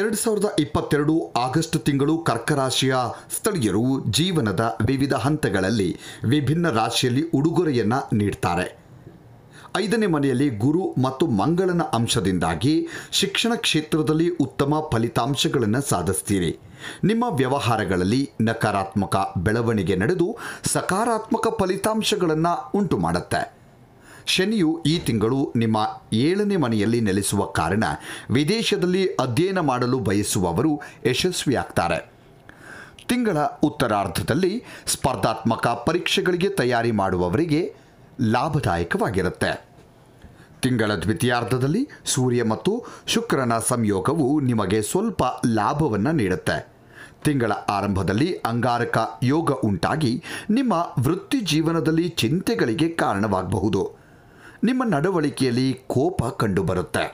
ಎರಡು ಸಾವಿರದ ಇಪ್ಪತ್ತೆರಡು ಆಗಸ್ಟ್ ತಿಂಗಳು ಕರ್ಕರಾಶಿಯ ಸ್ಥಳೀಯರು ಜೀವನದ ವಿವಿಧ ಹಂತಗಳಲ್ಲಿ ವಿಭಿನ್ನ ರಾಶಿಯಲ್ಲಿ ಉಡುಗೊರೆಯನ್ನು ನೀಡ್ತಾರೆ ಐದನೇ ಮನೆಯಲ್ಲಿ ಗುರು ಮತ್ತು ಮಂಗಳನ ಅಂಶದಿಂದಾಗಿ ಶಿಕ್ಷಣ ಕ್ಷೇತ್ರದಲ್ಲಿ ಉತ್ತಮ ಫಲಿತಾಂಶಗಳನ್ನು ಸಾಧಿಸ್ತೀರಿ ನಿಮ್ಮ ವ್ಯವಹಾರಗಳಲ್ಲಿ ನಕಾರಾತ್ಮಕ ಬೆಳವಣಿಗೆ ನಡೆದು ಸಕಾರಾತ್ಮಕ ಫಲಿತಾಂಶಗಳನ್ನು ಉಂಟು ಮಾಡುತ್ತೆ ಶನಿಯು ಈ ತಿಂಗಳು ನಿಮ್ಮ ಏಳನೇ ಮನೆಯಲ್ಲಿ ನೆಲೆಸುವ ಕಾರಣ ವಿದೇಶದಲ್ಲಿ ಅಧ್ಯಯನ ಮಾಡಲು ಬಯಸುವವರು ಯಶಸ್ವಿಯಾಗ್ತಾರೆ ತಿಂಗಳ ಉತ್ತರಾರ್ಧದಲ್ಲಿ ಸ್ಪರ್ಧಾತ್ಮಕ ಪರೀಕ್ಷೆಗಳಿಗೆ ತಯಾರಿ ಮಾಡುವವರಿಗೆ ಲಾಭದಾಯಕವಾಗಿರುತ್ತೆ ತಿಂಗಳ ದ್ವಿತೀಯಾರ್ಧದಲ್ಲಿ ಸೂರ್ಯ ಮತ್ತು ಶುಕ್ರನ ಸಂಯೋಗವು ನಿಮಗೆ ಸ್ವಲ್ಪ ಲಾಭವನ್ನು ನೀಡುತ್ತೆ ತಿಂಗಳ ಆರಂಭದಲ್ಲಿ ಅಂಗಾರಕ ಯೋಗ ಉಂಟಾಗಿ ನಿಮ್ಮ ವೃತ್ತಿ ಜೀವನದಲ್ಲಿ ಚಿಂತೆಗಳಿಗೆ ಕಾರಣವಾಗಬಹುದು ನಿಮ್ಮ ನಡವಳಿಕೆಯಲ್ಲಿ ಕೋಪ ಕಂಡುಬರುತ್ತೆ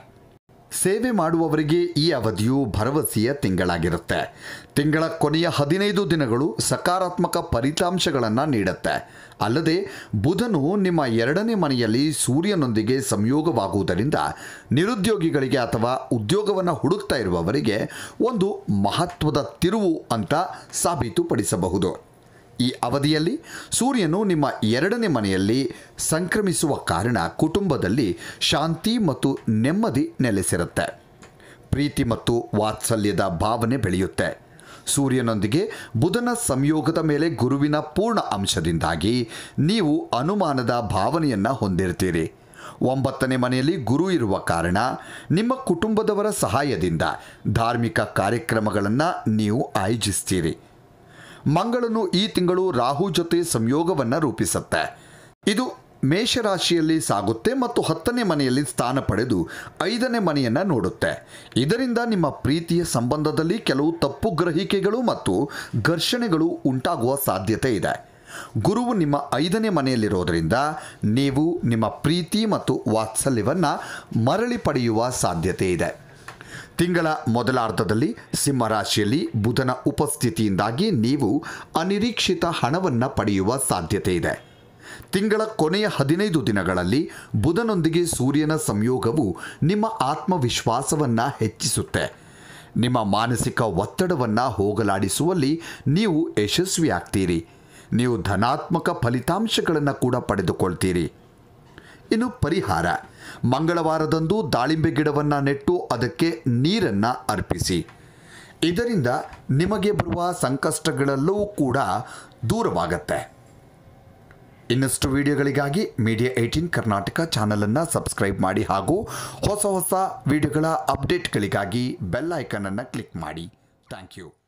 ಸೇವೆ ಮಾಡುವವರಿಗೆ ಈ ಅವಧಿಯು ಭರವಸೆಯ ತಿಂಗಳಾಗಿರುತ್ತೆ ತಿಂಗಳ ಕೊನೆಯ ಹದಿನೈದು ದಿನಗಳು ಸಕಾರಾತ್ಮಕ ಫಲಿತಾಂಶಗಳನ್ನು ನೀಡುತ್ತೆ ಅಲ್ಲದೆ ಬುಧನು ನಿಮ್ಮ ಎರಡನೇ ಮನೆಯಲ್ಲಿ ಸೂರ್ಯನೊಂದಿಗೆ ಸಂಯೋಗವಾಗುವುದರಿಂದ ನಿರುದ್ಯೋಗಿಗಳಿಗೆ ಅಥವಾ ಉದ್ಯೋಗವನ್ನು ಹುಡುಕ್ತಾ ಇರುವವರಿಗೆ ಒಂದು ಮಹತ್ವದ ತಿರುವು ಅಂತ ಸಾಬೀತುಪಡಿಸಬಹುದು ಈ ಅವಧಿಯಲ್ಲಿ ಸೂರ್ಯನು ನಿಮ್ಮ ಎರಡನೇ ಮನೆಯಲ್ಲಿ ಸಂಕ್ರಮಿಸುವ ಕಾರಣ ಕುಟುಂಬದಲ್ಲಿ ಶಾಂತಿ ಮತ್ತು ನೆಮ್ಮದಿ ನೆಲೆಸಿರುತ್ತೆ ಪ್ರೀತಿ ಮತ್ತು ವಾತ್ಸಲ್ಯದ ಭಾವನೆ ಬೆಳೆಯುತ್ತೆ ಸೂರ್ಯನೊಂದಿಗೆ ಬುಧನ ಸಂಯೋಗದ ಮೇಲೆ ಗುರುವಿನ ಪೂರ್ಣ ಅಂಶದಿಂದಾಗಿ ನೀವು ಅನುಮಾನದ ಭಾವನೆಯನ್ನು ಹೊಂದಿರ್ತೀರಿ ಒಂಬತ್ತನೇ ಮನೆಯಲ್ಲಿ ಗುರು ಇರುವ ಕಾರಣ ನಿಮ್ಮ ಕುಟುಂಬದವರ ಸಹಾಯದಿಂದ ಧಾರ್ಮಿಕ ಕಾರ್ಯಕ್ರಮಗಳನ್ನು ನೀವು ಆಯೋಜಿಸ್ತೀರಿ ಮಂಗಳನು ಈ ತಿಂಗಳು ರಾಹು ಜೊತೆ ಸಂಯೋಗವನ್ನು ರೂಪಿಸುತ್ತೆ ಇದು ಮೇಷರಾಶಿಯಲ್ಲಿ ಸಾಗುತ್ತೆ ಮತ್ತು ಹತ್ತನೇ ಮನೆಯಲ್ಲಿ ಸ್ಥಾನ ಪಡೆದು ಐದನೇ ಮನೆಯನ್ನು ನೋಡುತ್ತೆ ಇದರಿಂದ ನಿಮ್ಮ ಪ್ರೀತಿಯ ಸಂಬಂಧದಲ್ಲಿ ಕೆಲವು ತಪ್ಪು ಗ್ರಹಿಕೆಗಳು ಮತ್ತು ಘರ್ಷಣೆಗಳು ಉಂಟಾಗುವ ಸಾಧ್ಯತೆ ಇದೆ ಗುರುವು ನಿಮ್ಮ ಐದನೇ ಮನೆಯಲ್ಲಿರೋದರಿಂದ ನೀವು ನಿಮ್ಮ ಪ್ರೀತಿ ಮತ್ತು ವಾತ್ಸಲ್ಯವನ್ನು ಮರಳಿ ಪಡೆಯುವ ಸಾಧ್ಯತೆ ಇದೆ ತಿಂಗಳ ಮೊದಲಾರ್ಧದಲ್ಲಿ ಸಿಂಹರಾಶಿಯಲ್ಲಿ ಬುಧನ ಉಪಸ್ಥಿತಿಯಿಂದಾಗಿ ನೀವು ಅನಿರೀಕ್ಷಿತ ಹಣವನ್ನು ಪಡೆಯುವ ಸಾಧ್ಯತೆ ಇದೆ ತಿಂಗಳ ಕೊನೆಯ ಹದಿನೈದು ದಿನಗಳಲ್ಲಿ ಬುಧನೊಂದಿಗೆ ಸೂರ್ಯನ ಸಂಯೋಗವು ನಿಮ್ಮ ಆತ್ಮವಿಶ್ವಾಸವನ್ನು ಹೆಚ್ಚಿಸುತ್ತೆ ನಿಮ್ಮ ಮಾನಸಿಕ ಒತ್ತಡವನ್ನು ಹೋಗಲಾಡಿಸುವಲ್ಲಿ ನೀವು ಯಶಸ್ವಿಯಾಗ್ತೀರಿ ನೀವು ಧನಾತ್ಮಕ ಫಲಿತಾಂಶಗಳನ್ನು ಕೂಡ ಪಡೆದುಕೊಳ್ತೀರಿ ಇನ್ನು ಪರಿಹಾರ ಮಂಗಳವಾರದಂದು ದಾಳಿಂಬೆ ಗಿಡವನ್ನು ನೆಟ್ಟು ಅದಕ್ಕೆ ನೀರನ್ನು ಅರ್ಪಿಸಿ ಇದರಿಂದ ನಿಮಗೆ ಬರುವ ಸಂಕಷ್ಟಗಳೆಲ್ಲವೂ ಕೂಡ ದೂರವಾಗತ್ತೆ ಇನ್ನಷ್ಟು ವಿಡಿಯೋಗಳಿಗಾಗಿ ಮೀಡಿಯಾ ಏಯ್ಟೀನ್ ಕರ್ನಾಟಕ ಚಾನಲನ್ನು ಸಬ್ಸ್ಕ್ರೈಬ್ ಮಾಡಿ ಹಾಗೂ ಹೊಸ ಹೊಸ ವಿಡಿಯೋಗಳ ಅಪ್ಡೇಟ್ಗಳಿಗಾಗಿ ಬೆಲ್ ಐಕನನ್ನು ಕ್ಲಿಕ್ ಮಾಡಿ ಥ್ಯಾಂಕ್ ಯು